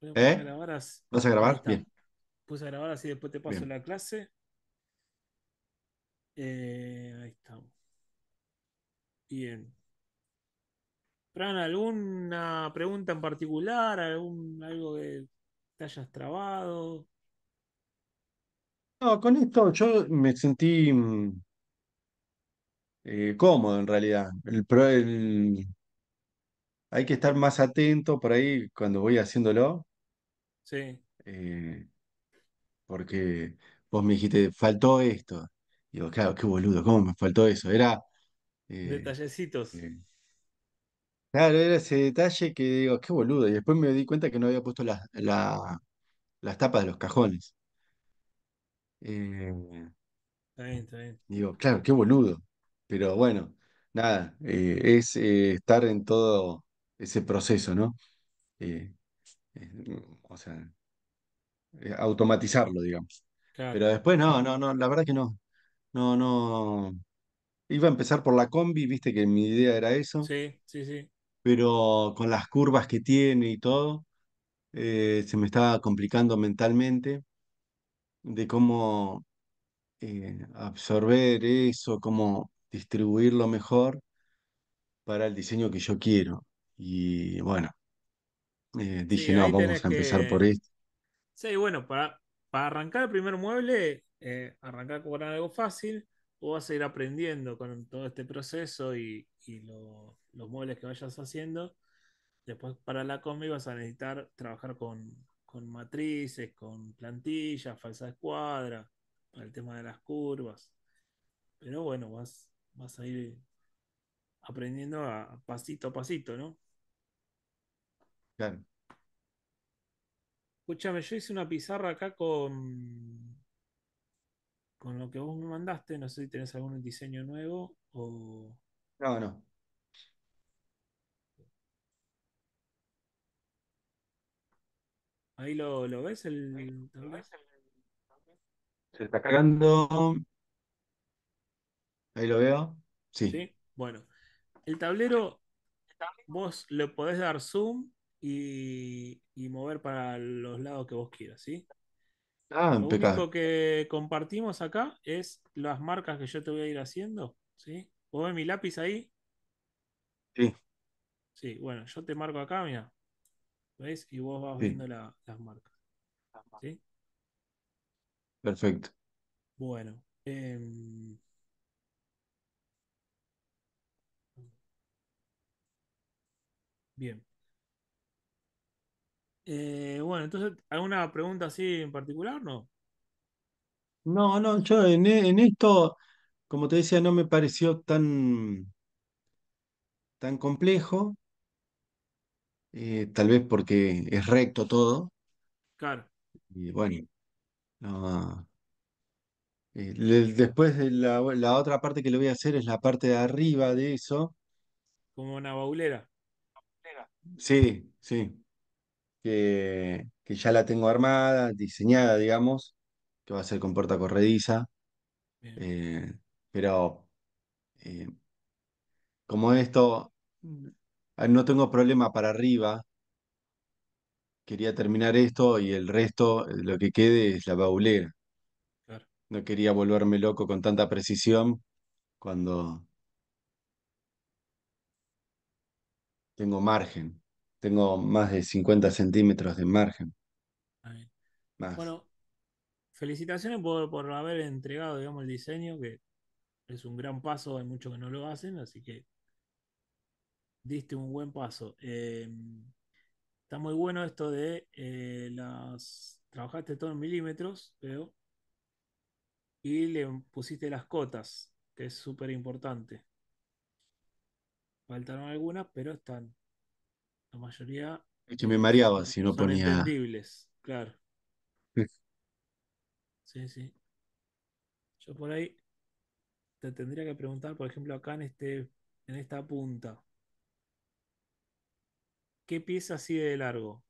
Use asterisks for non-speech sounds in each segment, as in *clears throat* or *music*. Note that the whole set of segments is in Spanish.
Pues, ¿Eh? ¿Vas a grabar? Bien. Puse a grabar así, después te paso la clase. Eh, ahí estamos. Bien. Fran, ¿alguna pregunta en particular? ¿Algún, ¿Algo que te hayas trabado? No, con esto yo me sentí mm, eh, cómodo en realidad. el, hay que estar más atento por ahí cuando voy haciéndolo, Sí. Eh, porque vos me dijiste, faltó esto. digo, claro, qué boludo, ¿cómo me faltó eso? Era. Eh, Detallecitos. Eh, claro, era ese detalle que digo, qué boludo. Y después me di cuenta que no había puesto las, la- tapas de los cajones. Está bien, está bien. digo, claro, qué boludo. Pero bueno, nada, es estar en todo ese proceso, ¿no? O sea, eh, automatizarlo, digamos. Pero después no, no, no, la verdad que no. No, no. Iba a empezar por la combi, viste que mi idea era eso. Sí, sí, sí. Pero con las curvas que tiene y todo, eh, se me estaba complicando mentalmente de cómo eh, absorber eso, cómo distribuirlo mejor para el diseño que yo quiero. Y bueno, eh, dije, no, vamos a empezar por esto. Sí, bueno, para, para arrancar el primer mueble, eh, arrancar con algo fácil, o vas a ir aprendiendo con todo este proceso y, los muebles que vayas haciendo. Después para la combi vas a necesitar trabajar con, matrices, con plantillas, falsa escuadra, para el tema de las curvas. Pero bueno, vas, vas a ir aprendiendo pasito a pasito, ¿no? Escúchame, yo hice una pizarra acá con, con lo que vos me mandaste. No sé si tenés algún diseño nuevo o. No, no. Ahí lo, ves el Se está cargando. Ahí lo veo. Sí. ¿Sí? Bueno. El tablero, vos le podés dar zoom y, mover para los lados que vos quieras, ¿sí? Ah, lo único que compartimos acá es las marcas que yo te voy a ir haciendo, ¿sí? ¿Vos ves mi lápiz ahí? Sí. Sí, bueno, yo te marco acá, mira. ¿Ves? Y vos vas viendo las marcas. ¿Sí? Perfecto. Bueno. Em, bien. Eh, bueno, entonces, ¿alguna pregunta así en particular? No. No, no, yo en, e, esto, como te decía, no me pareció tan, tan complejo, eh, tal vez porque es recto todo. Claro. Y bueno, no, eh, después de la otra parte que le voy a hacer es la parte de arriba de eso. Como una baulera. Sí, sí que, ya la tengo armada, diseñada, digamos, que va a ser con puerta corrediza. Eh, pero eh, como esto, mm, ah, no tengo problema para arriba. Quería terminar esto y el resto, eh, lo que quede es la baulera. No quería volverme loco con tanta precisión cuando tengo margen. Tengo más de 50 centímetros de margen. Bueno, felicitaciones por, haber entregado, digamos, el diseño, que es un gran paso, hay muchos que no lo hacen, así que diste un buen paso. Eh, está muy bueno esto de eh, las. Trabajaste todo en milímetros, veo. Y le pusiste las cotas, que es súper importante. Faltaron algunas, pero están. La mayoría. que me mareaba si no ponía. Entendibles, claro. Sí, sí. Yo por ahí te tendría que preguntar, por ejemplo, acá en este, en esta punta. ¿Qué pieza sigue de largo?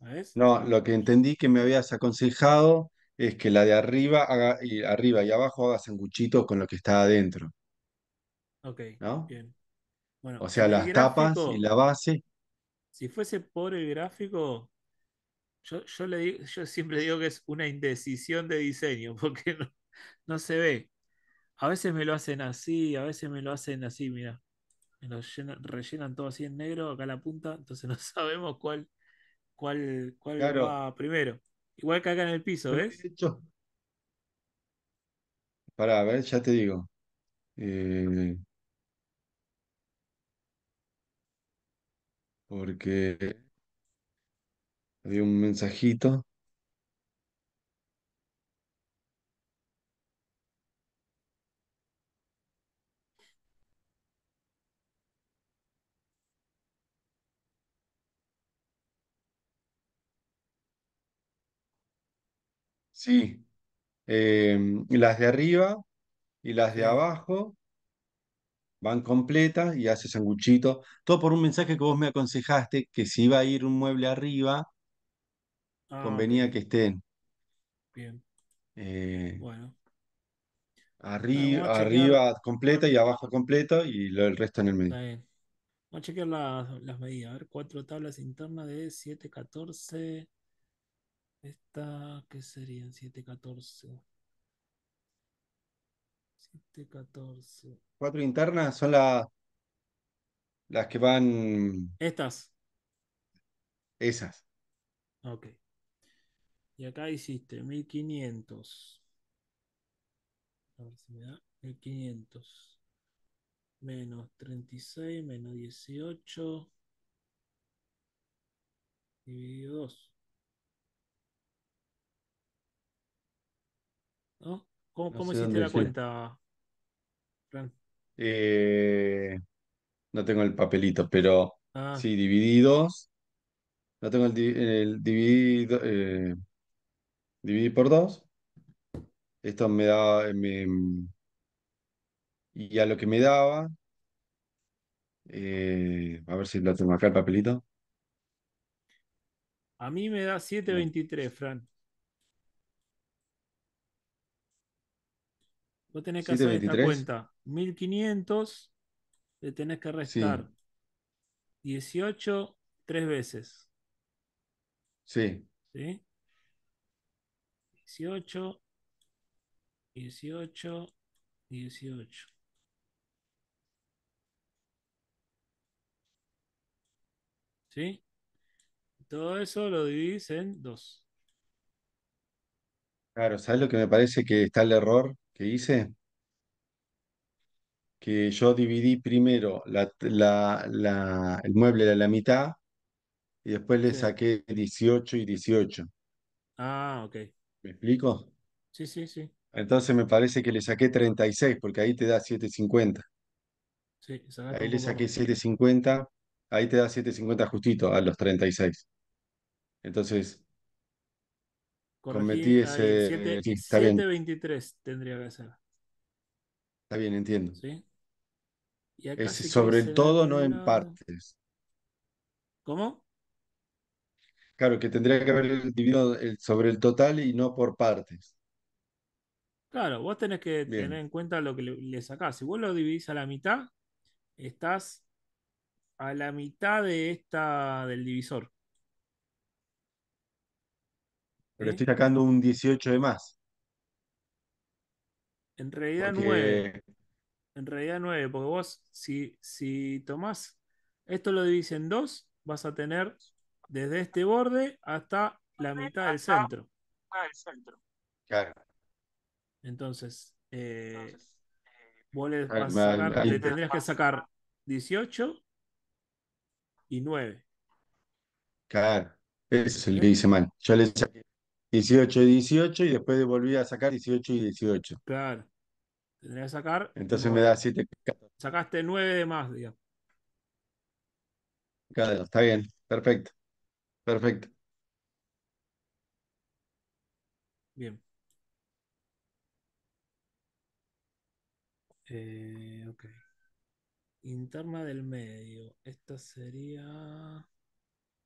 ¿Ves? No, lo que entendí que me habías aconsejado es que la de arriba haga, y arriba y abajo haga sanguchitos con lo que está adentro. Ok, bien o sea, las tapas y la base. Si fuese por el gráfico, yo, le yo siempre digo que es una indecisión de diseño, *laughs* porque no, se ve. A veces me lo hacen así, a veces me lo hacen así, mira. Me lo rellenan todo así en negro, acá la punta, entonces *laughs* no sabemos cuál, cuál, cuál va primero. Igual que acá en el piso, ¿ves? Pará, a ver, ya te digo. Eh, porque había un mensajito. Sí, em, las de arriba y las de abajo van completas y hace sanguchito. Todo por un mensaje que vos me aconsejaste que si iba a ir un mueble arriba, ah, convenía que estén. Bien. Eh, bueno. Arriba, arriba completa y abajo completo. y lo, el resto en el medio. Vamos a chequear las medidas. A ver, cuatro tablas internas de 7,14. Esta, ¿qué serían? 714. 7, 14. Cuatro internas son la, las que van. Estas. Esas. Ok. Y acá hiciste 1500. A ver si me da 1500. Menos 36, menos 18. Dividido 2. ¿Cómo, hiciste la cuenta, Fran? Eh, no tengo el papelito, pero ah. sí, divididos. No tengo el, dividido. Eh, dividí por dos. Esto me da. y a lo que me daba. Eh, a ver si lo tengo acá el papelito. A mí me da 7.23, Fran. Vos tenés que hacer esta cuenta. 1500 le tenés que restar 18 tres veces. Sí. ¿Sí? 18, 18, 18. ¿Sí? Todo eso lo dividís en dos. Claro, ¿sabes lo que me parece que está el error? dice hice, que yo dividí primero la, la, el mueble a la mitad y después le saqué 18 y 18. Ah, ok. ¿Me explico? Sí, sí, sí. Entonces me parece que le saqué 36 porque ahí te da 750. Sí, Ahí le saqué 750, ahí te da 750 justito a los 36. Entonces, ese. 723 tendría que ser. Está bien, entiendo. Es sobre todo, no en partes. ¿Cómo? Claro, que tendría que haber dividido sobre el total y no por partes. Claro, vos tenés que tener en cuenta lo que le, le, sacás. Si vos lo dividís a la mitad, estás a la mitad de esta del divisor pero estoy sacando un 18 de más. En realidad 9. En realidad 9, porque vos, si, si tomás, esto lo divides en dos, vas a tener desde este borde hasta la mitad del centro. del centro. Claro. Entonces, eh, eh, vos le, vas a tendrías que sacar 18 y 9. Claro, eso es el que hice mal. Yo le saqué 18 y 18 y después volví a sacar 18 y 18. Claro. Tendría que sacar. Entonces me da 7. Sacaste 9 de más, digamos. Claro, está bien. Perfecto. Perfecto. Bien. Eh, ok. Interna del medio. Esta sería.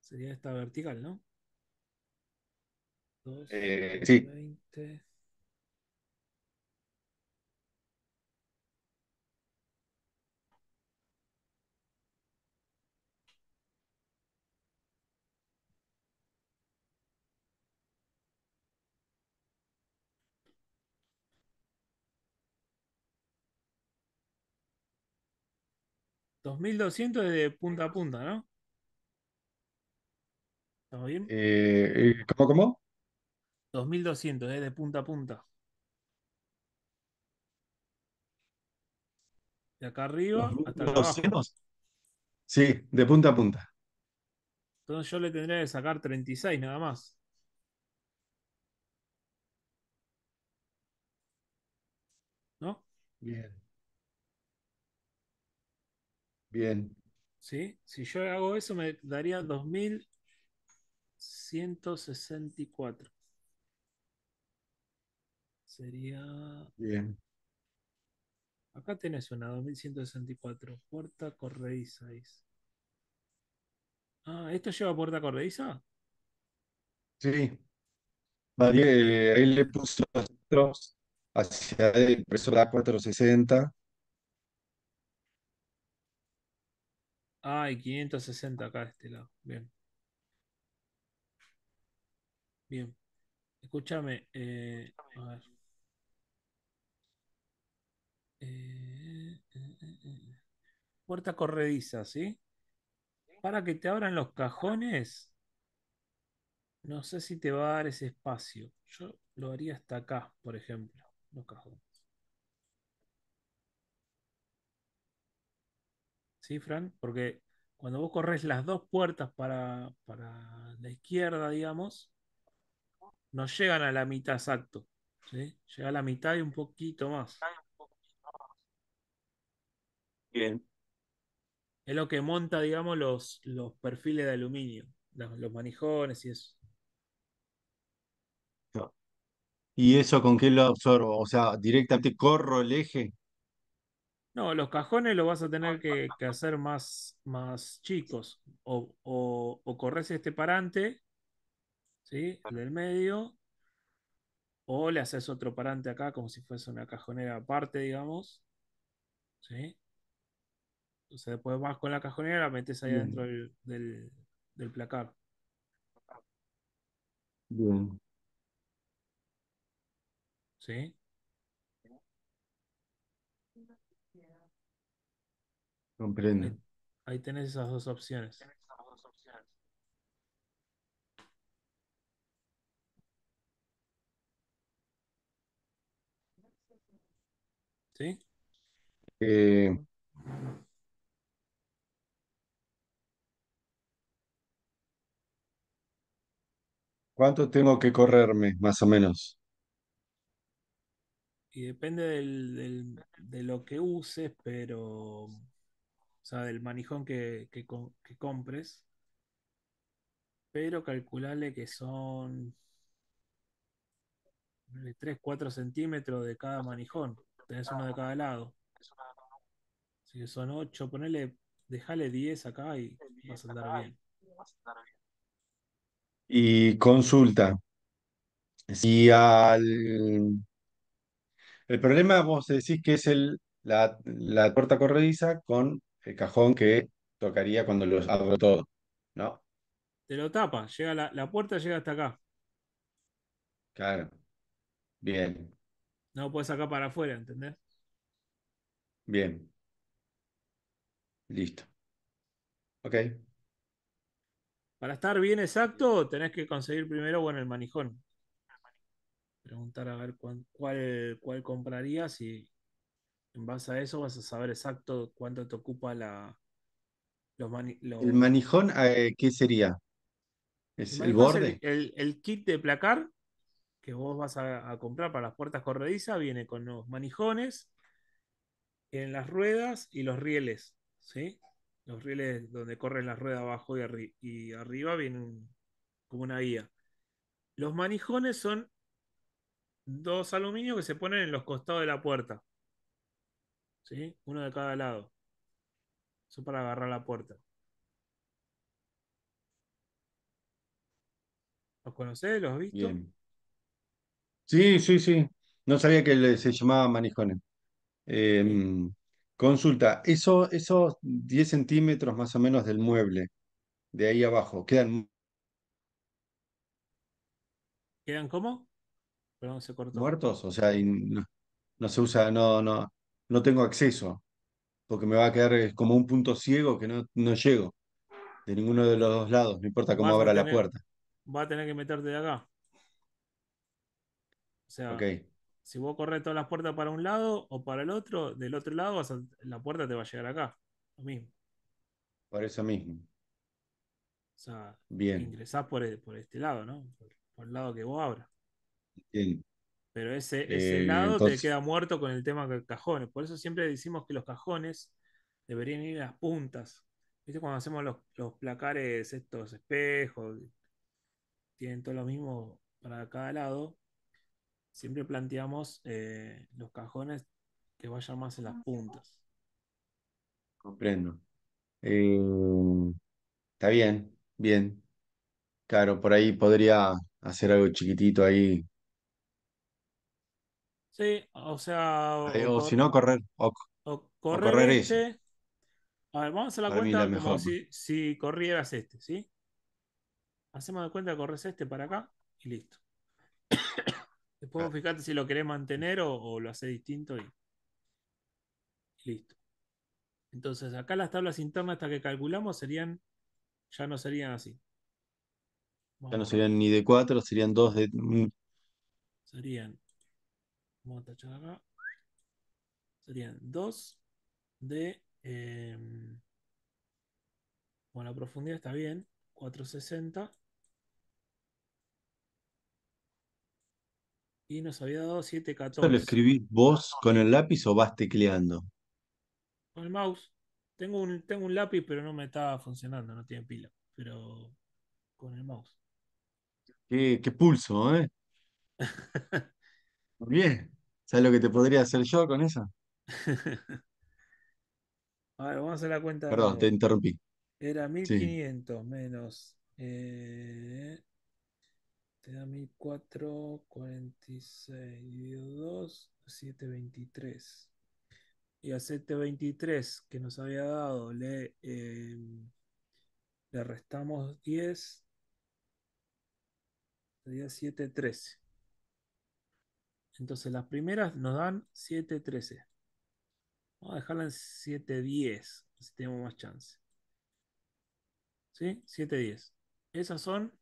Sería esta vertical, ¿no? eh, sí. 20. de punta a punta, no? ¿Estamos bien? Eh, eh ¿Cómo, cómo? 2200, es eh, de punta a punta. De acá arriba hasta acá abajo. Sí, de punta a punta. Entonces yo le tendría que sacar 36 nada más. ¿No? Bien. Bien. ¿Sí? Si yo hago eso me daría 2164. Sería. Bien. Acá tenés una 2164, puerta corrediza. Ah, ¿esto lleva puerta Correiza? Sí. vale eh, ahí le puso los hacia el preso la 460. Ah, y 560 acá de este lado. Bien. Bien. Escúchame. Eh, a ver puerta corrediza, ¿sí? Para que te abran los cajones, no sé si te va a dar ese espacio. Yo lo haría hasta acá, por ejemplo, los cajones. ¿Sí, Fran? Porque cuando vos corres las dos puertas para, para la izquierda, digamos, no llegan a la mitad exacto. Llega a la mitad y un poquito más. Es lo que monta, digamos, los, los perfiles de aluminio, los, manijones y eso. ¿Y eso con qué lo absorbo? O sea, directamente corro el eje. No, los cajones los vas a tener ah, que, ah, ah. hacer más, más chicos. O, o, corres este parante, ¿sí? El del medio. O le haces otro parante acá, como si fuese una cajonera aparte, digamos. ¿Sí? O después vas con la cajonera, la metes ahí dentro del, del, placar. Bien. ¿Sí? Comprende. Ahí, tenés esas dos opciones. ¿Sí? Eh, ¿Cuánto tengo que correrme, más o menos? Y depende de lo que uses, pero, o sea, del manijón que, compres, pero calcularle que son 3-4 centímetros de cada manijón. Tenés uno de cada lado. Si son ocho, ponele, dejale 10 acá y vas a andar bien. Y consulta, si al... El problema vos decís que es el, la, puerta corrediza con el cajón que tocaría cuando los abro todo, ¿no? Te lo tapa, llega la, puerta llega hasta acá. Claro. Bien, No puede puedes sacar para afuera, ¿entendés? bien, listo. Ok. Para estar bien exacto, tenés que conseguir primero, bueno, el manijón. Preguntar a ver cuál, cuál comprarías y en base a eso vas a saber exacto cuánto te ocupa la, los, ¿El manijón eh, qué sería? ¿Es el, borde? El, kit de placar que vos vas a, comprar para las puertas corredizas viene con los manijones, en las ruedas y los rieles, ¿sí? los rieles donde corren las ruedas abajo y, arriba vienen como una guía. Los manijones son dos aluminios que se ponen en los costados de la puerta. ¿Sí? Uno de cada lado. Eso para agarrar la puerta. ¿Los conocés? ¿Los has visto? Sí, sí, sí. No sabía que se llamaban manijones. Eh, em, Consulta, eso, esos 10 centímetros más o menos del mueble, de ahí abajo, ¿quedan ¿Quedan cómo? Perdón, se cortó. muertos? O sea, no, se usa, no, no, no tengo acceso, porque me va a quedar eh, como un punto ciego que no, no llego de ninguno de los dos lados, no importa cómo abra la puerta. Va a tener que meterte de acá. O Ok si vos corres todas las puertas para un lado o para el otro, del otro lado la puerta te va a llegar acá. Lo mismo. Por eso mismo. O sea, Bien. ingresás por, e, este lado, ¿no? Por, el lado que vos abras. Pero ese, eh, lado te queda muerto con el tema de cajones. Por eso siempre decimos que los cajones deberían ir a las puntas. ¿Viste cuando hacemos los, los placares, estos espejos? Tienen todo lo mismo para cada lado siempre planteamos eh, los cajones que vayan más en las ah, puntas. Comprendo. Eh, está bien, bien. Claro, por ahí podría hacer algo chiquitito ahí. Sí, o sea. O, si no, correr. O, correr, este. A ver, vamos a hacer la cuenta como si, si, corrieras este, ¿sí? Hacemos la cuenta corres este para acá y listo. Después ah. fijarte si lo querés mantener o, lo hace distinto y, listo. Entonces, acá las tablas internas hasta que calculamos serían, ya no serían así. ya no serían ni de 4, serían dos de. Serían. Vamos a tachar acá. Serían 2 de. Em, bueno, la profundidad está bien. 460. Y nos había dado 7 7.14. ¿Lo escribís vos con el lápiz o vas tecleando? Con el mouse. Tengo un, tengo un lápiz, pero no me está funcionando, no tiene pila. Pero con el mouse. Qué, qué pulso, ¿eh? *laughs* Muy bien. ¿Sabes lo que te podría hacer yo con eso? *laughs* a ver, vamos a hacer la cuenta. Perdón, te interrumpí. Era 1500 menos. Eh, te da 1446 dividido 2, 723. Y a 723 que nos había dado, le, em, le restamos 10, sería 713. Entonces las primeras nos dan 713. Vamos a dejarla en 710, si tenemos más chance. ¿Sí? 710. Esas son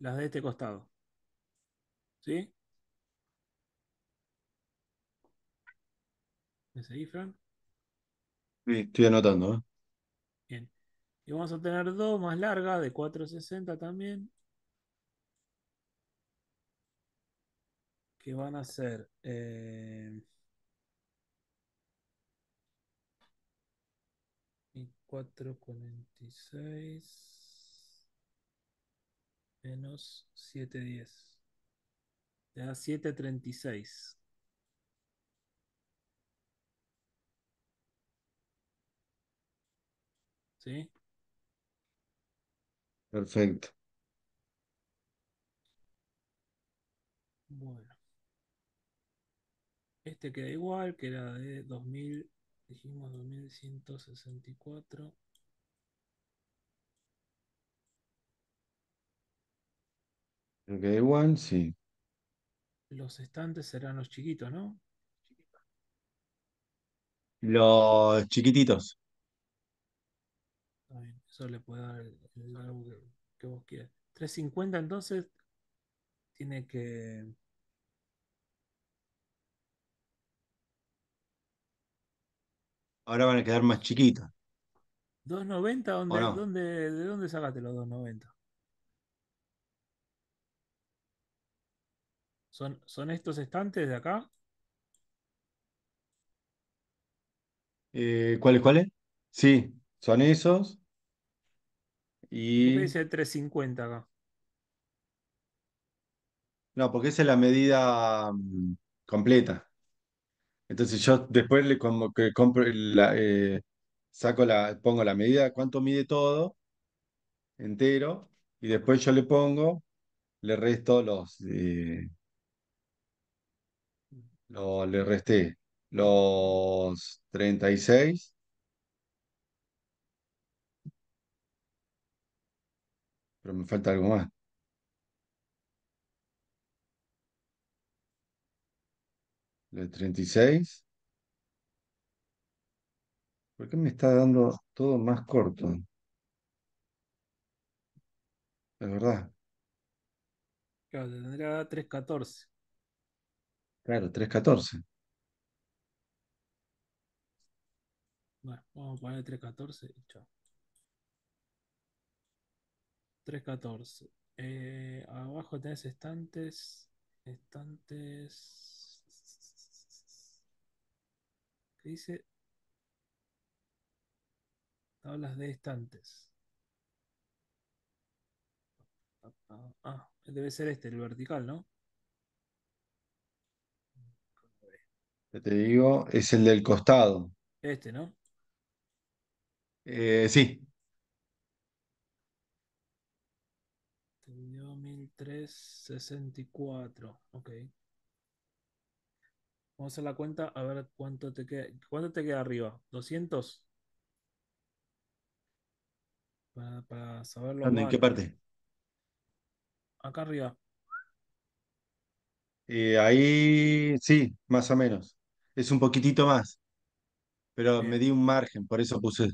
las de este costado. ¿Sí? ¿Me seguís, Fran? Sí, estoy anotando. ¿eh? Bien. Y vamos a tener dos más largas de 460 también. Que van a ser. Eh... 446 menos 710. Te da 736. ¿Sí? Perfecto. Bueno. Este queda igual, que era de 2000, dijimos 2164. One, sí. Los estantes serán los chiquitos, ¿no? Los chiquititos. Eso le puede dar el, que, vos quieras. 350 entonces tiene que... Ahora van a quedar más chiquitos. 290, ¿dónde, dónde- ¿de dónde sacaste los 290? ¿Son, estos estantes de acá? Eh, ¿cuáles, cuáles? Sí, son esos. Y... ¿Qué dice 350 acá? No, porque esa es la medida mm, completa. Entonces yo después le como que compro eh, saco la, pongo la medida, cuánto mide todo, entero, y después yo le pongo, le resto los, eh, lo, le resté los 36 pero me falta algo más. De 36. ¿Por qué me está dando todo más corto? Es verdad. Claro, tres catorce. Claro, 3.14. Bueno, vamos a poner 3.14 chao. 3.14. Eh, abajo tenés estantes. Estantes. ¿Qué dice? Tablas de estantes. Ah, debe ser este, el vertical, ¿no? te digo, es el del costado. Este, ¿no? Eh, sí, Te dio 1364. Ok. Vamos a hacer la cuenta a ver cuánto te queda. ¿Cuánto te queda arriba? ¿200? Para, saberlo ¿Dónde? ¿en qué parte? Acá arriba. Eh, ahí sí, más o menos es un poquitito más, pero me di un margen, por eso puse.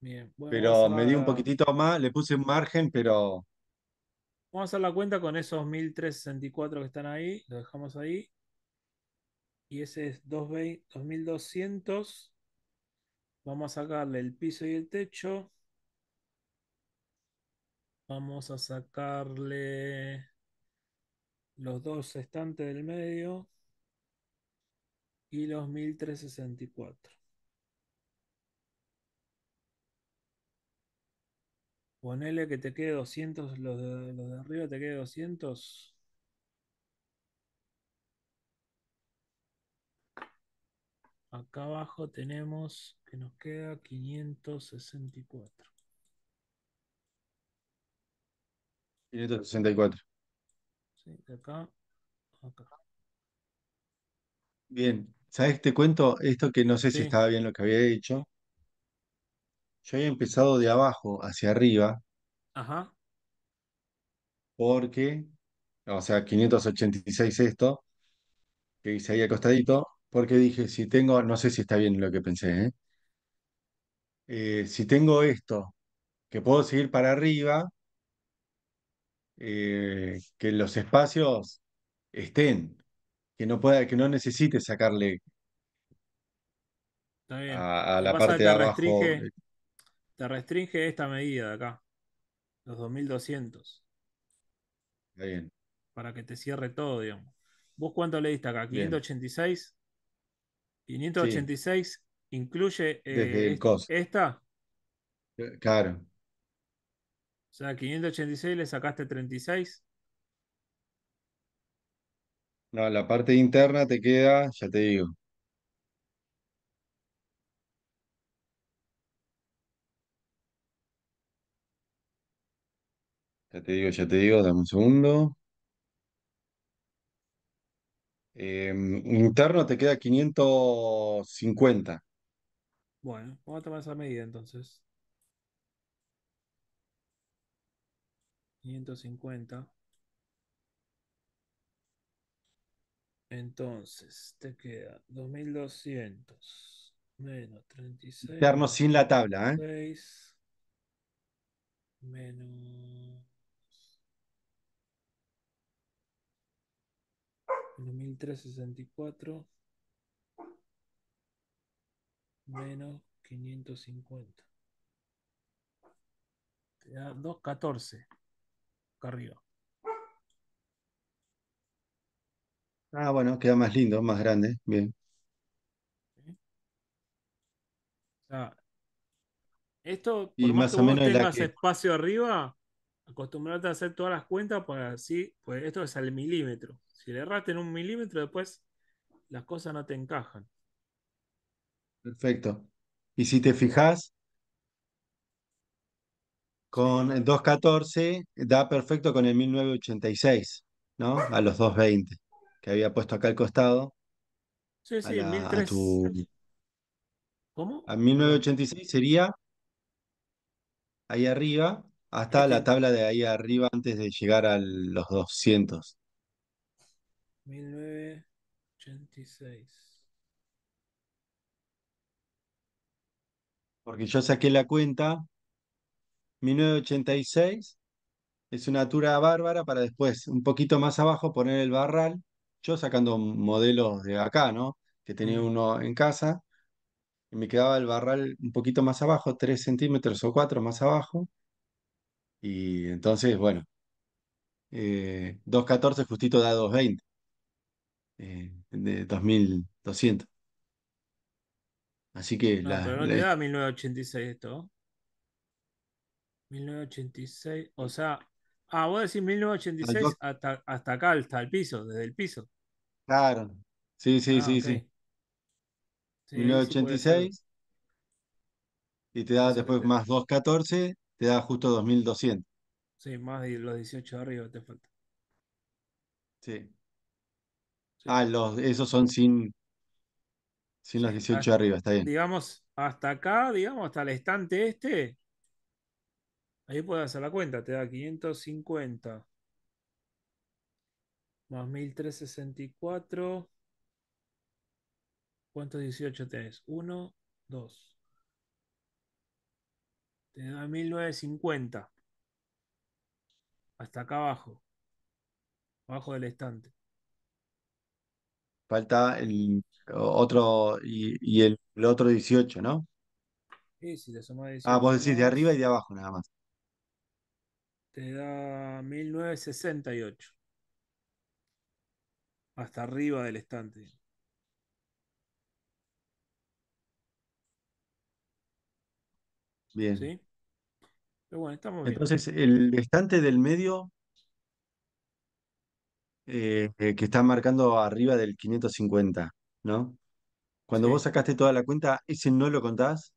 bien. Bueno, Pero me di un poquitito más, le puse un margen, pero vamos a hacer la cuenta con esos 1364 que están ahí. Lo dejamos ahí. Y ese es 2200. Vamos a sacarle el piso y el techo. Vamos a sacarle los dos estantes del medio y los 1364. Ponele que te quede 200, los de, los de arriba te quede 200. Acá abajo tenemos que nos queda 564. 564. Sí, de acá, acá. Bien. ¿Sabes? Te cuento esto que no sé si estaba bien lo que había hecho. Yo había empezado de abajo hacia arriba ajá, porque, o sea, 586 esto, que hice ahí acostadito, porque dije, si tengo, no sé si está bien lo que pensé, ¿eh? Eh, si tengo esto, que puedo seguir para arriba, eh, que los espacios estén que no pueda, que no necesite sacarle Está bien. a, la parte de abajo. Eh. te restringe esta medida de acá, los 2200. Está bien. Para que te cierre todo, digamos. ¿Vos cuánto le diste acá? 586. 586 incluye eh, esta. Eh, claro. O sea, 586 le sacaste 36. No, la parte interna te queda, ya te digo. Ya te digo, ya te digo, dame un segundo. Em, interno te queda 550. Bueno, vamos a tomar esa medida entonces. 550. Entonces, te queda 2200 menos 36. Quedarnos sin la tabla, ¿eh? 6, menos. Menos 1364 menos 550. Te da 214 acá arriba. Ah, bueno, queda más lindo, más grande. Bien. esto, por Y más, o menos tengas espacio arriba, acostumbrate a hacer todas las cuentas para así, pues esto es al milímetro. Si le erraste en un milímetro, después las cosas no te encajan. Perfecto. Y si te fijas, con el 2.14 da perfecto con el 1986, ¿no? A los 2.20 que había puesto acá al costado. Sí, sí, en 1300. A ¿Cómo? A 1986 sería ahí arriba, hasta la tabla de ahí arriba antes de llegar a los 200. 1986. Porque yo saqué la cuenta, 1986 es una altura bárbara para después, un poquito más abajo, poner el barral yo sacando modelos de acá, ¿no? Que tenía uno en casa, y me quedaba el barral un poquito más abajo, 3 centímetros o 4 más abajo, y entonces, bueno, 2.14 eh, justito da 2.20, eh, de 2200. Así que la, pero no te da 1986 esto. 1986, o sea, ah, vos decís 1986 hasta, hasta acá, hasta el piso, desde el piso. Claro. Sí, sí, ah, sí, sí. 1986 y te da después más 214, te da justo 2200. Sí, más los 18 de arriba te falta. Sí. Ah, los, esos son sin, sin los 18 de arriba, está bien. digamos, hasta acá, digamos, hasta el estante este, ahí puedes hacer la cuenta, te da 550. Más 1364. ¿Cuántos 18 tenés? 1, 2. Te da 1950. Hasta acá abajo. Abajo del estante. Falta el otro y, el, otro 18, ¿no? Sí, si te sumas. 18. Ah, vos decís de arriba y de abajo nada más. Te da 1968 hasta arriba del estante. Bien. ¿Sí? Entonces, el estante del medio eh, eh, que está marcando arriba del 550, ¿no? Cuando vos sacaste toda la cuenta, ¿ese no lo contás?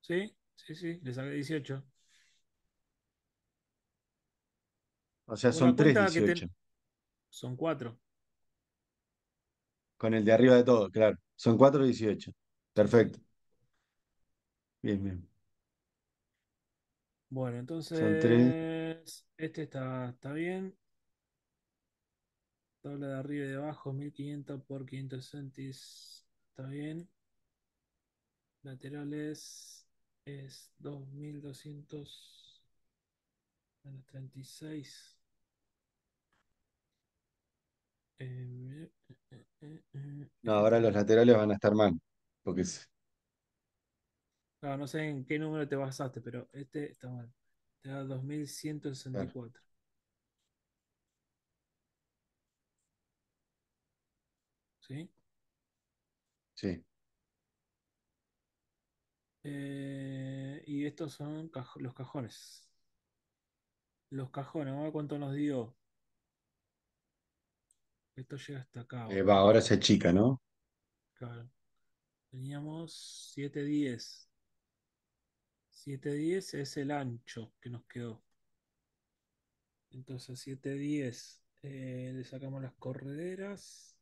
Sí, sí, sí, le saqué 18. O sea, son tres 18. Son cuatro con el de arriba de todo, claro. Son 4.18. Perfecto. Bien, bien. Bueno, entonces. Son Este está, está bien. Tabla de arriba y de abajo, 1500 por 500 560. Está bien. Laterales es 2200 menos 36. Mm, no, mm, ahora los mm. laterales van a estar mal, porque No, sé en qué número te basaste, pero este está mal. Te da 2164. ¿Sí? Sí, eh, y estos son los cajones. Los cajones, vamos a ver cuánto nos dio. Esto llega hasta acá. Eh, va, ahora se achica, ¿no? Claro. Teníamos 7.10. 7.10 es el ancho que nos quedó. Entonces 7.10 eh, le sacamos las correderas.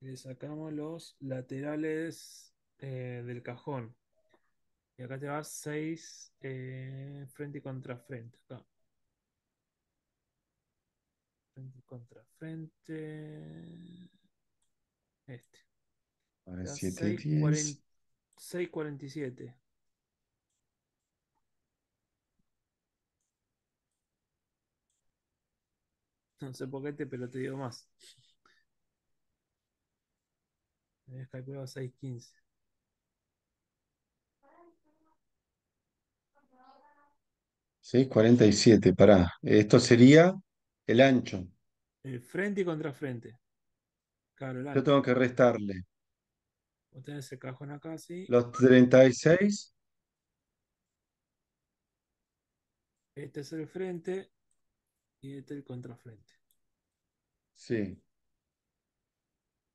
Le sacamos los laterales eh, del cajón. Y acá te vas 6 frente y contra frente. Acá frente contra frente. Este. Ahora 7, 10. 6.47. No sé por qué te, pero te digo más. Me habías calculado 6.15. Sí, 47, pará. Esto sería el ancho. El eh, frente y contrafrente. Claro, el ancho. Yo tengo que restarle. Vos tenés el cajón acá, sí. Los 36. Este es el frente y este el contrafrente. Sí.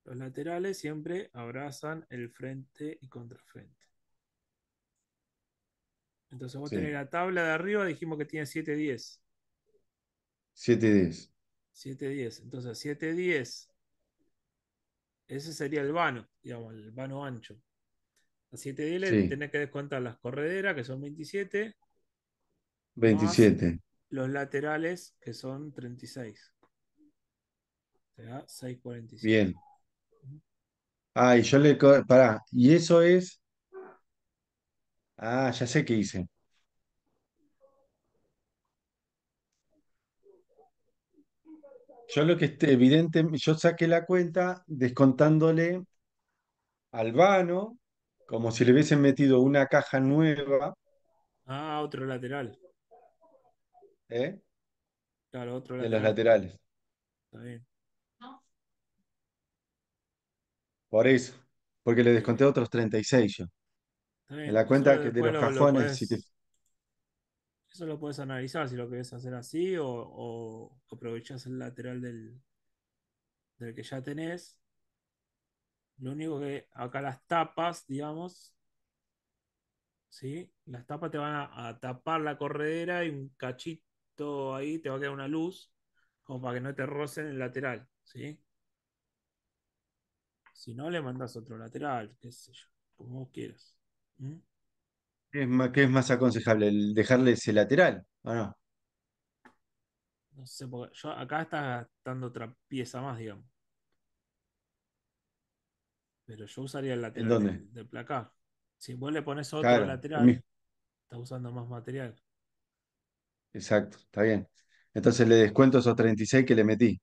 Los laterales siempre abrazan el frente y contrafrente. Entonces vos tenés la tabla de arriba, dijimos que tiene 7, 10. 7.10 10 Entonces, 7-10. Ese sería el vano, digamos, el vano ancho. A 7.10 le tenés que descontar las correderas, que son 27. 27. Los laterales, que son 36. Te da 6 Bien. Ah, y yo le. Pará, y eso es. Ah, ya sé qué hice. Yo lo que esté evidente, yo saqué la cuenta descontándole al vano, como si le hubiesen metido una caja nueva. Ah, otro lateral. ¿Eh? Claro, otro lateral. De los laterales. Está bien. Por eso, porque le desconté otros 36 yo. En la cuenta que de los cajones. si te... Eso lo puedes analizar si lo quieres hacer así o, aprovechas el lateral del, que ya tenés. Lo único que acá las tapas, digamos, ¿sí? las tapas te van a, tapar la corredera y un cachito ahí te va a quedar una luz como para que no te rocen el lateral. ¿sí? Si no, le mandas otro lateral, qué sé yo, como vos quieras. ¿Qué es más, aconsejable? ¿El dejarle ese lateral o no? No sé, porque acá está gastando otra pieza más, digamos. Pero yo usaría el lateral dónde? Del, placa. Si vos le pones otro lateral, está estás usando más material. Exacto, está bien. Entonces le descuento esos 36 que le metí.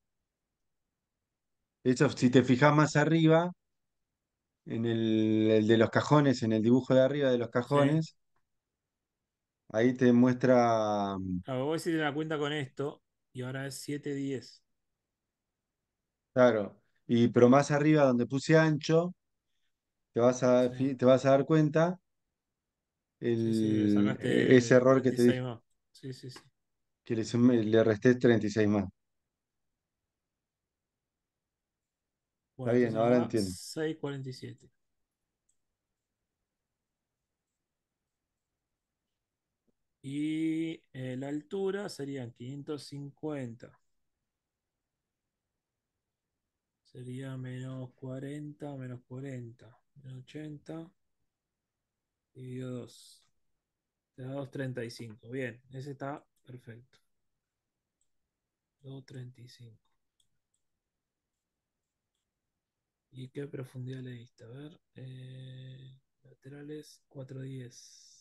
Eso, si te fijas más arriba, en el, de los cajones, en el dibujo de arriba de los cajones, Ahí te muestra. Mm, a ver, la cuenta con esto y ahora es 7.10 Claro. Y, pero más arriba donde puse ancho, te vas a, te vas a dar cuenta el, ese error que te dije. Sí, sí, sí. Que le, resté 36 más. Está bien, ahora entiendo. 6.47. Y eh, la altura serían 550. Sería menos 40, menos 40, menos 80. Dividido 2. Te da 235. Bien, ese está perfecto. 235. ¿Y qué profundidad le diste? A ver. Eh, laterales 410.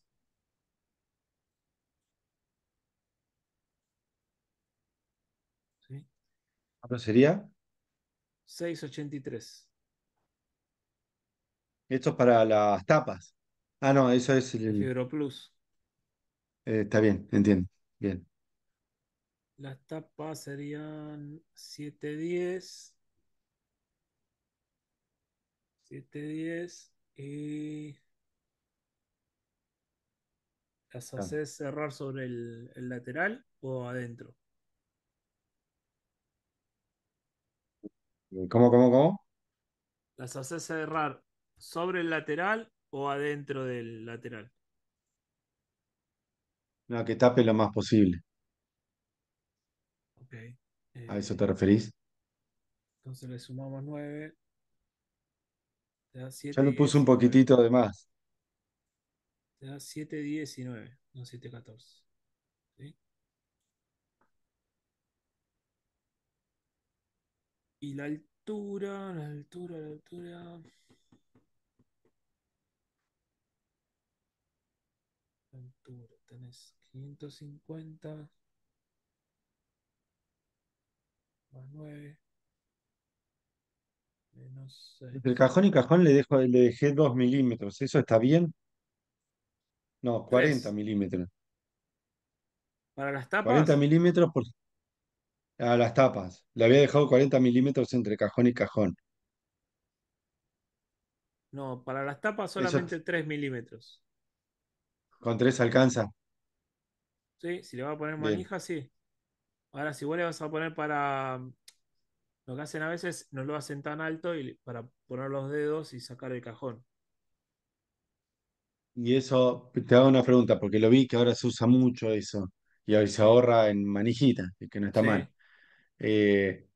¿Cuánto sería? 683. Esto es para las tapas. Ah, no, eso es el. Fibro Plus. Eh, está bien, entiendo. Bien. Las tapas serían 710. 710 y. ¿Las haces cerrar sobre el lateral o adentro? Eh, ¿Cómo, cómo, cómo? ¿Las haces cerrar sobre el lateral o adentro del lateral? No, que tape lo más posible. Ok. ¿A eso eh, te referís? Entonces le sumamos 9. Ya le puse un poquitito de más. Te da 7.19, no 714. Y la altura, la altura, la altura. La altura, tenés 550 más 9 menos 6. Entre cajón y cajón le, dejo, le dejé 2 milímetros. ¿Eso está bien? No, 40 milímetros. Para las tapas. 40 milímetros por, a las tapas. Le había dejado 40 milímetros entre cajón y cajón. No, para las tapas solamente 3 milímetros. ¿Con 3 alcanza? Sí, si le va a poner manija, sí. Ahora, si vos le vas a poner para. Mm, lo que hacen a veces no lo hacen tan alto y para poner los dedos y sacar el cajón. Y eso, te hago una pregunta, porque lo vi que ahora se usa mucho eso y hoy se ahorra en manijita, que no está mal. Eh,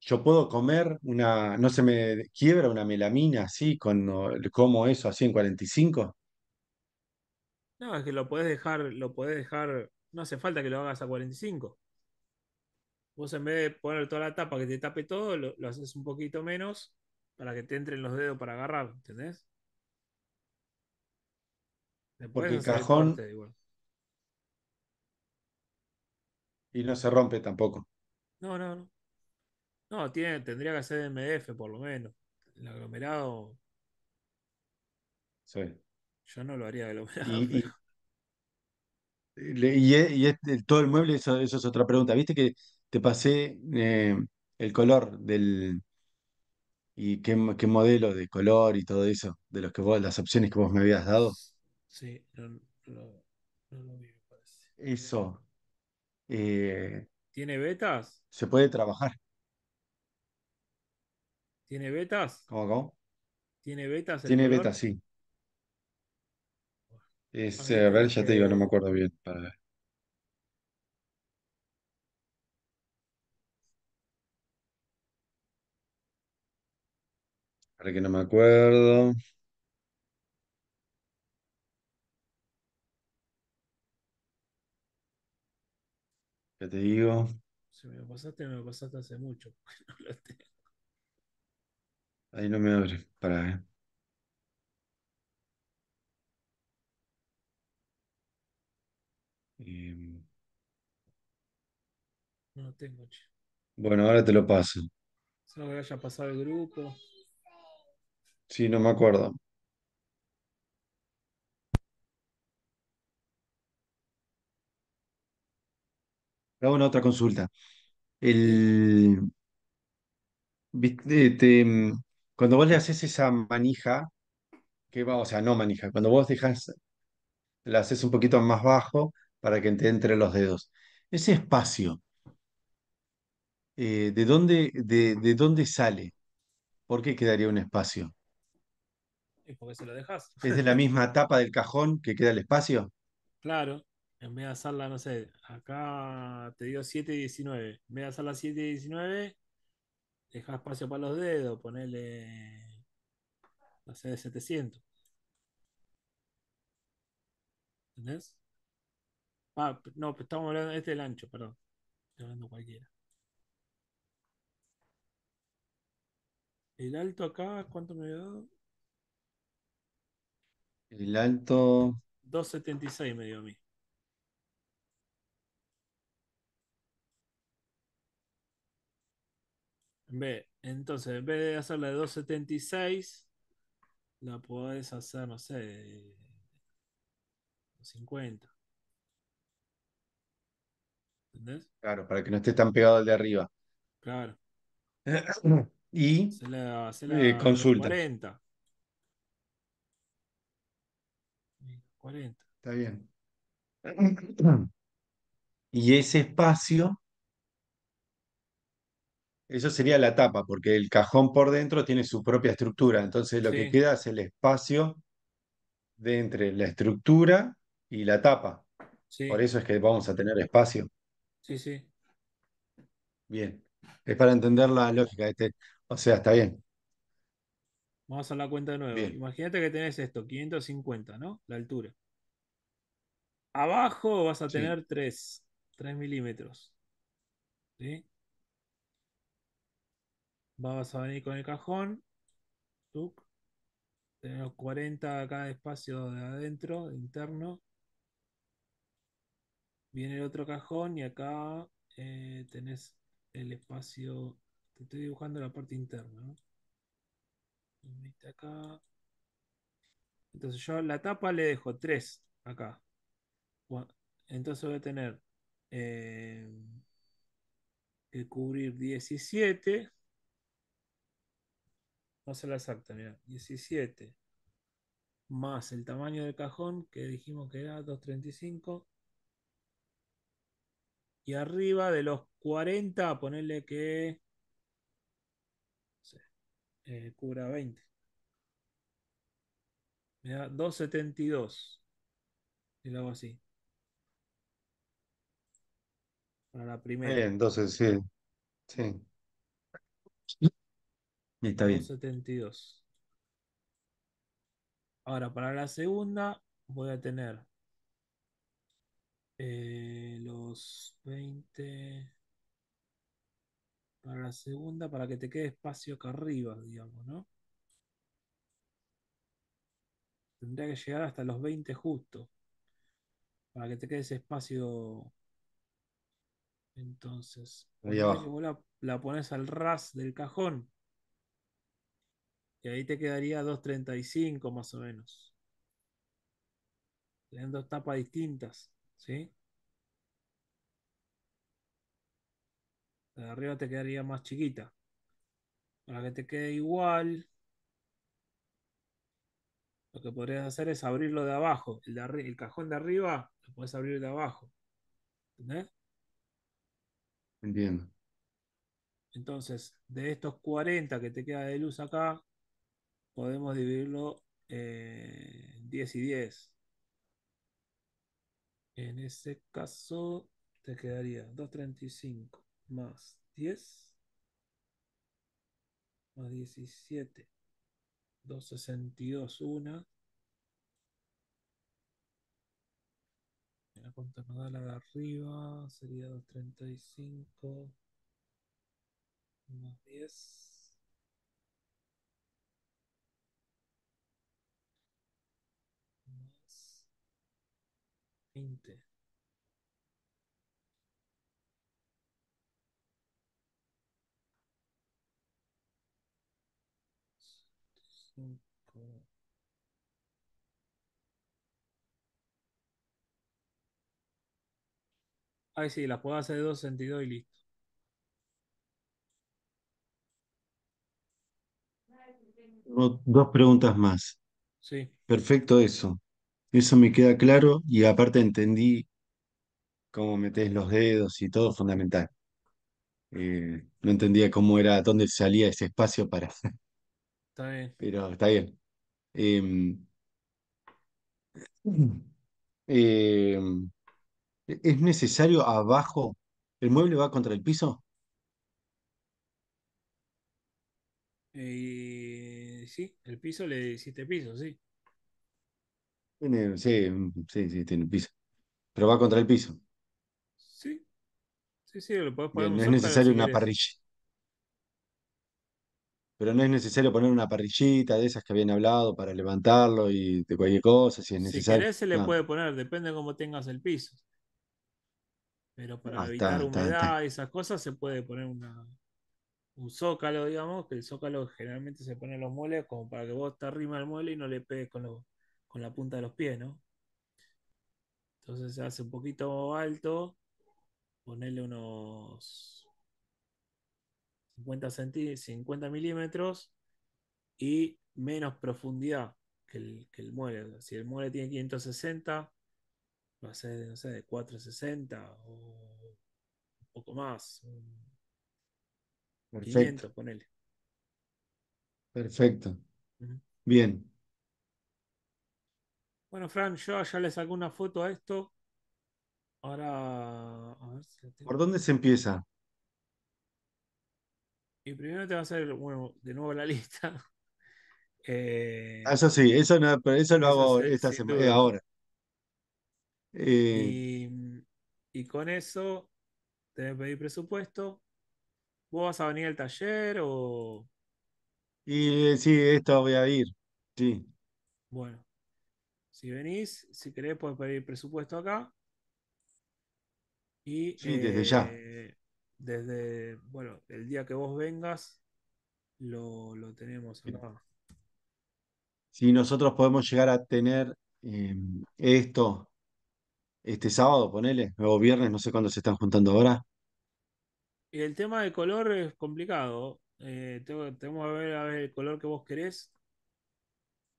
yo puedo comer una, no se me quiebra una melamina así, con, como eso así en 45. No, es que lo podés dejar, lo podés dejar, no hace falta que lo hagas a 45. Vos en vez de poner toda la tapa que te tape todo, lo, haces un poquito menos para que te entren los dedos para agarrar, ¿entendés? Porque el cajón, Y no se rompe tampoco. No, no, no. No, tiene, tendría que ser MDF por lo menos. El aglomerado. Sí. Yo no lo haría aglomerado. Y, *laughs* todo el mueble, eso, es otra pregunta. Viste que te pasé eh, el color del. y qué, qué, modelo de color y todo eso, de los que las opciones que vos me habías dado. Sí, no, lo vi, Eso, eh, ¿Tiene betas? Se puede trabajar. ¿Tiene betas? ¿Cómo, cómo? ¿Tiene betas? Tiene betas, sí. Este, a ver, ya te digo, no me acuerdo bien. Para ver. Para que no me acuerdo. Ya te digo. Si me lo pasaste, me lo pasaste hace mucho, no lo tengo. Ahí no me abre. para eh. No lo tengo, che. Bueno, ahora te lo paso. Solo que haya pasado el grupo. Sí, no me acuerdo. una otra consulta. cuando vos le haces esa manija, que va, o sea, no manija, cuando vos dejas, la haces un poquito más bajo para que te entre los dedos. Ese espacio, eh, ¿de dónde, de, dónde sale? ¿Por qué quedaría un espacio? porque se lo ¿Es de la *laughs* misma tapa del cajón que queda el espacio? Claro en vez de hacerla, no sé, acá te dio 7 y 19. En vez de 7 y 19, deja espacio para los dedos, ponele, La cd 700. ¿Entendés? Ah, no, estamos hablando, este es el ancho, perdón. Estoy hablando cualquiera. El alto acá, ¿cuánto me había dado? El alto. 2.76 me dio a mí. entonces, en vez de hacerla de 276, la podés hacer, no sé, 50. ¿Entendés? Claro, para que no esté tan pegado al de arriba. Claro. *clears throat* y se la, se eh, consulta. 40. 40. Está bien. *clears throat* Y ese espacio eso sería la tapa, porque el cajón por dentro tiene su propia estructura. Entonces lo que queda es el espacio de entre la estructura y la tapa. Por eso es que vamos a tener espacio. sí, sí. Bien. Es para entender la lógica este. O sea, está bien. Vamos a la cuenta de nuevo. Imagínate que tenés esto, 550, ¿no? La altura. Abajo vas a tener 3, 3 milímetros, ¿sí? Vamos a venir con el cajón. Tenemos 40 acá de espacio de adentro, interno. Viene el otro cajón y acá eh, tenés el espacio. Te estoy dibujando la parte interna. acá. Entonces yo la tapa le dejo 3 acá. Entonces voy a tener eh, que cubrir 17. No la exacta, mira. 17 más el tamaño del cajón que dijimos que era 235. Y arriba de los 40, ponerle que eh, cubra 20. Me 272. Y lo hago así. Para la primera. Bien, entonces sí. Sí. 72. Ahora, para la segunda voy a tener eh, los 20. Para la segunda, para que te quede espacio acá arriba, digamos, ¿no? Tendría que llegar hasta los 20 justo. Para que te quede ese espacio. Entonces, la, la pones al ras del cajón. Y ahí te quedaría 2.35 más o menos. Tienen dos tapas distintas, ¿sí? La de arriba te quedaría más chiquita. Para que te quede igual, lo que podrías hacer es abrirlo de abajo. El, el cajón de arriba lo puedes abrir de abajo. ¿Entendés? Entiendo. Entonces, de estos 40 que te queda de luz acá, podemos dividirlo eh, en 10 y 10. En ese caso te quedaría 235 más 10 más 17. 262, 1. La cuenta nodal la de arriba sería 235 más 10. 20. Ay, sí, la puedo hacer de dos sentidos y listo. Dos preguntas más. Sí. Perfecto eso. Eso me queda claro y aparte entendí cómo metes los dedos y todo fundamental. Eh, no entendía cómo era, dónde salía ese espacio para... Está bien. *laughs* Pero está bien. Em, *clears throat* em, ¿e-, ¿es necesario abajo? ¿El mueble va contra el piso? Eh, sí, el piso le hiciste piso, sí. Tiene, sí, mm, sí, sí, tiene piso. Pero va contra el piso. Sí. Sí, sí, lo poner. no es necesario una parrilla. Pero no es necesario poner una parrillita de esas que habían hablado para levantarlo y de cualquier cosa, si es necesario. querés se le puede poner, depende de cómo tengas el piso. Pero para ah, evitar humedad y esas cosas se puede poner una, un zócalo, digamos, que el zócalo generalmente se pone en los muebles como para que vos te arrima el mueble y no le pegues con los, con la punta de los pies, ¿no? Entonces se hace un poquito alto, ponerle unos 50, 50 milímetros y menos profundidad que el, que mueble. Si el mueble tiene 560, va a ser, no sé, de 460 o un poco más. Perfecto. 500, Perfecto. Bien. Bueno, Fran, yo ya le saco una foto a esto. Ahora, ¿Por dónde se empieza? Y primero te va a hacer, bueno, de nuevo la *laughs* lista. Eh, ah, eso sí, eso, no, pero eso lo hago esta semana, eh, ahora. Eh, y, y, con eso, te voy a pedir presupuesto. ¿Vos vas a venir al taller o...? Y sí, esto voy a ir, sí. Bueno, si venís, si querés, podés pedir presupuesto acá. Y, desde ya. Eh, desde, bueno, el día que vos vengas, lo, tenemos acá. Si nosotros podemos llegar a tener em, esto este sábado, ponele, Luego viernes, no sé cuándo se están juntando ahora. Y el tema de color es complicado. Eh, tenemos que ver, a ver el color que vos querés.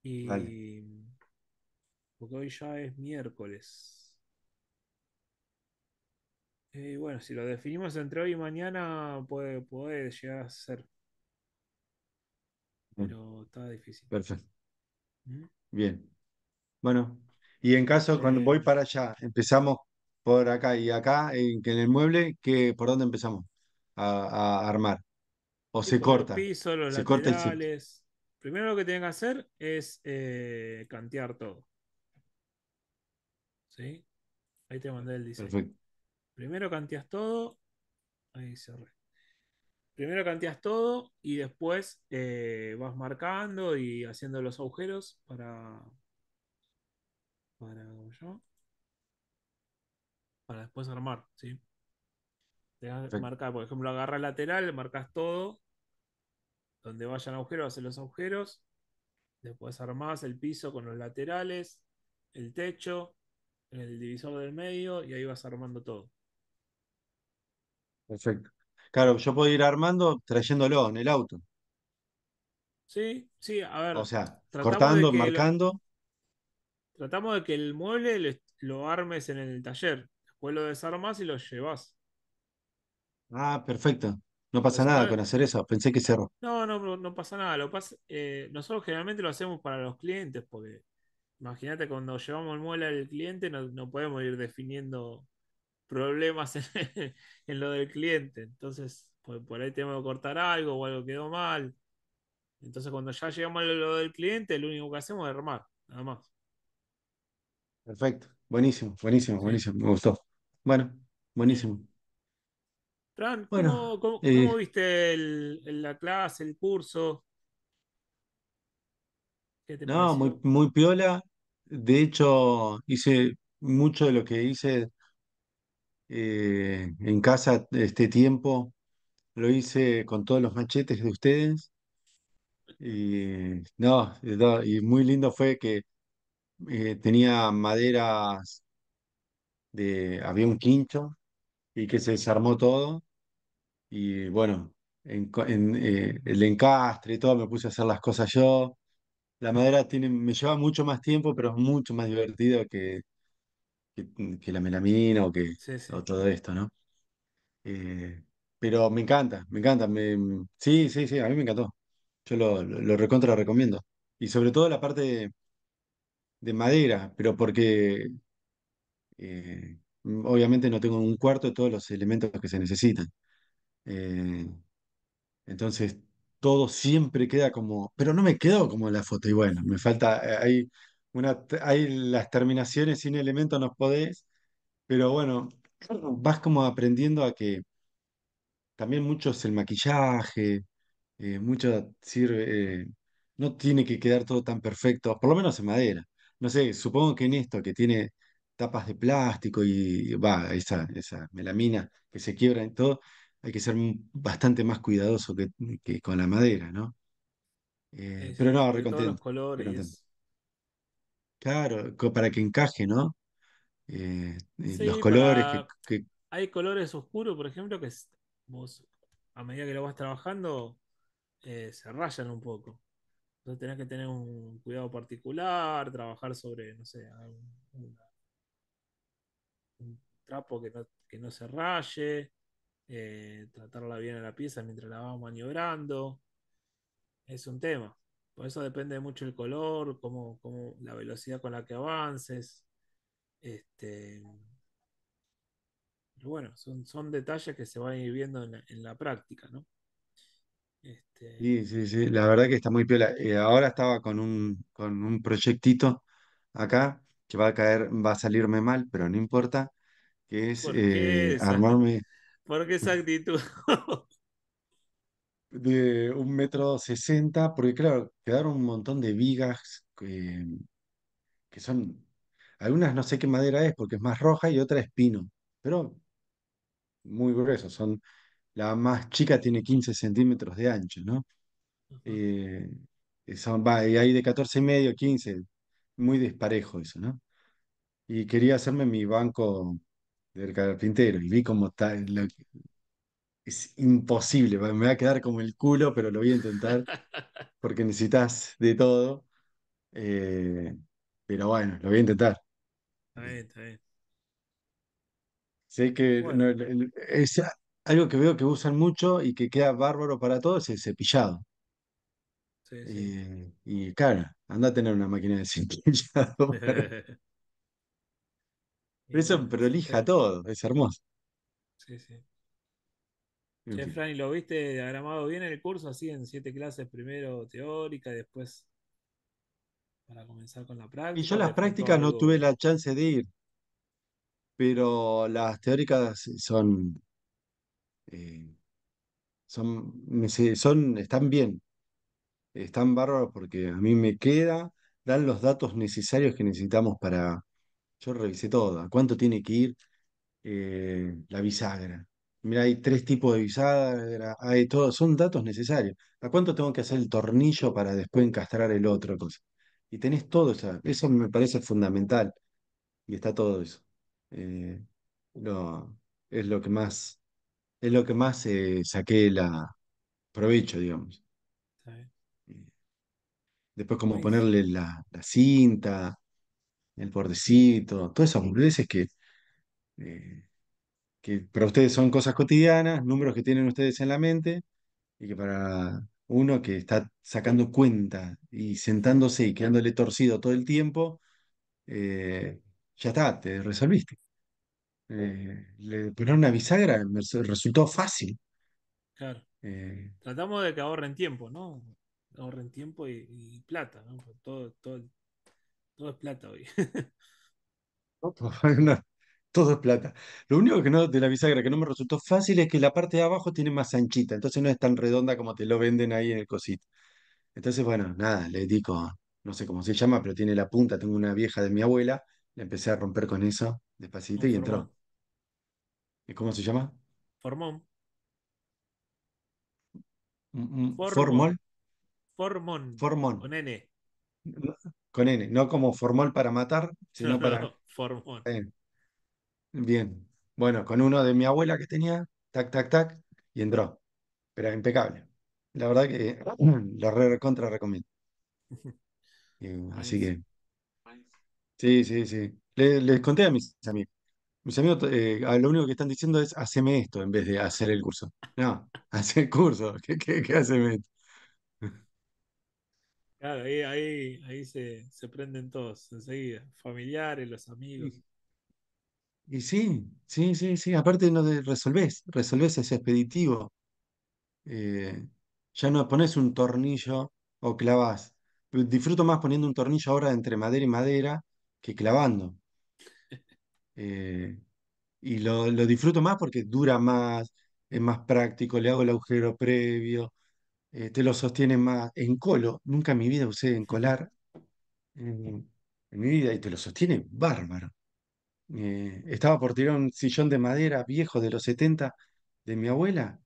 Y. Porque hoy ya es miércoles. y eh, bueno, si lo definimos entre hoy y mañana, puede, llegar a ser. Mm. Pero está difícil. Perfecto. ¿Mm? Bien. Bueno, y en caso, cuando eh, voy para allá, empezamos por acá y acá, en, en el mueble, ¿por dónde empezamos a, armar? ¿O se corta? El los se corta Primero lo que tienen que hacer es eh, cantear todo. Ahí te mandé el diseño. Primero canteas todo. Ahí cerré. Primero canteas todo y después eh, vas marcando y haciendo los agujeros para. Para, yo? para después armar, ¿sí? marcar, por ejemplo, agarra lateral, marcas todo. Donde vayan agujeros, haces los agujeros. Después armás el piso con los laterales, el techo, en el divisor del medio y ahí vas armando todo. Perfecto. Claro, yo puedo ir armando trayéndolo en el auto. Sí, sí, a ver. O sea, cortando, marcando. tratamos de que el mueble lo, armes en el taller. Después lo desarmas y lo llevas. Ah, perfecto. No pasa nada con hacer eso. Pensé que cerró. No, no, no pasa nada. Lo eh, nosotros generalmente lo hacemos para los clientes porque Imagínate cuando llevamos el mueble al cliente, no, podemos ir definiendo problemas *laughs* en, lo del cliente. Entonces, por, por, ahí tenemos que cortar algo o algo quedó mal. Entonces, cuando ya llegamos a lo del cliente, lo único que hacemos es armar, nada más. Perfecto, buenísimo, buenísimo, buenísimo, me gustó. Bueno, buenísimo. Tran, eh, ¿cómo, viste la clase, el curso? no, muy, muy piola. De hecho, hice mucho de lo que hice eh, en casa este tiempo, lo hice con todos los machetes de ustedes. Y no, y muy lindo fue que eh, tenía maderas de, había un quincho y que se desarmó todo. Y bueno, en, eh, el encastre y todo, me puse a hacer las cosas yo. La madera tiene, me lleva mucho más tiempo, pero es mucho más divertido que, que, la melamina o que todo esto, ¿no? Eh, pero me encanta, me encanta. Mm, sí, sí, sí, a mí me encantó. Yo lo, recontra recomiendo. Y sobre todo la parte de, madera, pero porque eh, mm, obviamente no tengo un cuarto de todos los elementos que se necesitan. Eh, entonces todo siempre queda como, pero no me quedó como la foto. Y bueno, me falta, eh, hay, una, hay las terminaciones sin elementos, no podés, pero bueno, vas como aprendiendo a que también mucho es el maquillaje, eh, mucho sirve, eh, no tiene que quedar todo tan perfecto, por lo menos en madera. No sé, supongo que en esto que tiene tapas de plástico y va, esa, esa melamina que se quiebra en todo, hay que ser bastante más cuidadoso que, con la madera, ¿no? Eh, pero no, recontento. colores. Claro, para que encaje, ¿no? Eh, eh, los colores. Que, Hay colores oscuros, por ejemplo, que vos, a medida que lo vas trabajando, se rayan un poco. Entonces tenés que tener un cuidado particular, trabajar sobre, no sé, un, trapo que no se raye. Eh, tratarla bien a la pieza mientras la vamos maniobrando. Es un tema. Por eso depende mucho el color, cómo la velocidad con la que avances. Este, bueno, son, son detalles que se van a ir viendo en la, práctica, ¿no? Este, sí, sí, sí, la verdad que está muy piola. Eh, ahora estaba con un, con un proyectito acá que va a caer, va a salirme mal, pero no importa, que es eh, armarme qué esa actitud. *laughs* de un metro sesenta, porque claro, quedaron un montón de vigas que, son, algunas no sé qué madera es porque es más roja y otra es pino, pero muy grueso, son, la más chica tiene 15 centímetros de ancho, ¿no? Eh, y hay de 14 y medio, 15, muy desparejo eso, ¿no? Y quería hacerme mi banco del carpintero y vi cómo está. es imposible, me va a quedar como el culo, pero lo voy a intentar *laughs* porque necesitas de todo. Eh, pero bueno, lo voy a intentar. Está bien, está bien. Sé que es algo que veo que usan mucho y que queda bárbaro para todos es el cepillado. Eh, y cara anda a tener una máquina de cepillado *laughs* *laughs* Pero eso eh, prolija todo, es hermoso. Sí, sí. Chef lo viste diagramado bien en el curso? Así en siete clases, primero teórica después para comenzar con la práctica. Y yo las prácticas no tuve la chance de ir, pero las teóricas son, eh, son, son, están bien, están bárbaros porque a mí me queda, dan los datos necesarios que necesitamos para, yo revisé todo, a cuánto tiene que ir eh, la bisagra. Mira, hay tres tipos de bisagra, hay todo, son datos necesarios. ¿A cuánto tengo que hacer el tornillo para después encastrar el otro? Cosa? Y tenés todo, eso eso me parece fundamental. Y está todo eso. Eh, es lo que más, es lo que más eh, saqué la provecho, digamos. Después como ponerle la, la cinta, el bordecito, todas esas boludeces que, eh, que para ustedes son cosas cotidianas, números que tienen ustedes en la mente y que para uno que está sacando cuenta y sentándose y quedándole torcido todo el tiempo, eh, ya está, te resolviste. Eh, le poner una bisagra resultó fácil. Claro. Tratamos de que ahorren tiempo, ¿no? Ahorren tiempo y, plata, ¿no? Todo, todo, todo es plata hoy. *laughs* todo es plata. Lo único que no de la bisagra que no me resultó fácil es que la parte de abajo tiene más anchita, entonces no es tan redonda como te lo venden ahí en el cosito. Entonces, bueno, nada, le dedico, no sé cómo se llama, pero tiene la punta, tengo una vieja de mi abuela, la empecé a romper con eso despacito y entró. ¿Y cómo se llama? Formón. Mm, mm, formón. Formón. Formón. Formón. Con N con N, no como formal para matar, sino para... *laughs* formol. Bien. Bueno, con uno de mi abuela que tenía, tac, tac, tac, y entró. Pero impecable. La verdad que lo *clears throat* re, contra recomiendo. *laughs* así que... Sí, sí, sí. Les, conté a mis amigos. Mis amigos eh, lo único que están diciendo es, haceme esto en vez de hacer el curso. No, *laughs* hace el curso, ¿qué, qué, qué haceme esto? Claro, ahí, ahí, se, prenden todos enseguida, familiares, los amigos. Y, sí, sí, sí, sí, aparte no de, resolvés, resolvés ese expeditivo. Eh, ya no pones un tornillo o clavas. Disfruto más poniendo un tornillo ahora entre madera y madera que clavando. *laughs* Eh, y lo, lo disfruto más porque dura más, es más práctico, le hago el agujero previo, eh, te lo sostiene más en colo. Nunca en mi vida usé en colar eh, en mi vida y te lo sostiene bárbaro. Eh, estaba por tirar un sillón de madera viejo de los 70 de mi abuela,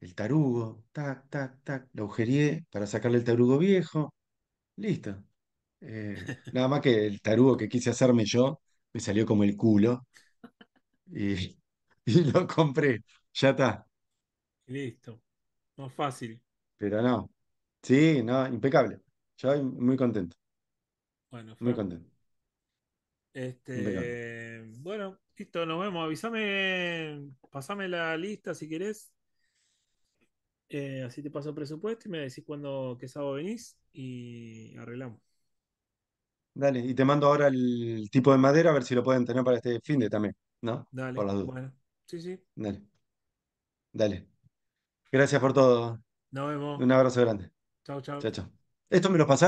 el tarugo, tac, tac, tac, lo agujereé para sacarle el tarugo viejo, listo. nada más que el tarugo que quise hacerme yo me salió como el culo y, *laughs* y lo compré, ya está. Listo, más fácil. Pero no, sí, no, impecable. Yo muy contento, muy contento. Este, bueno, listo, nos vemos. Avísame, pasame la lista si querés. Eh, así te paso el presupuesto y me decís cuándo, qué sábado venís y arreglamos. Dale, y te mando ahora el tipo de madera a ver si lo pueden tener para este fin de también, ¿no? Dale, Por las dudas. bueno, sí, sí. Dale, dale. Gracias por todo. Nos vemos. Un abrazo grande. Chao, chao. Chao, chao. Esto me lo pasa.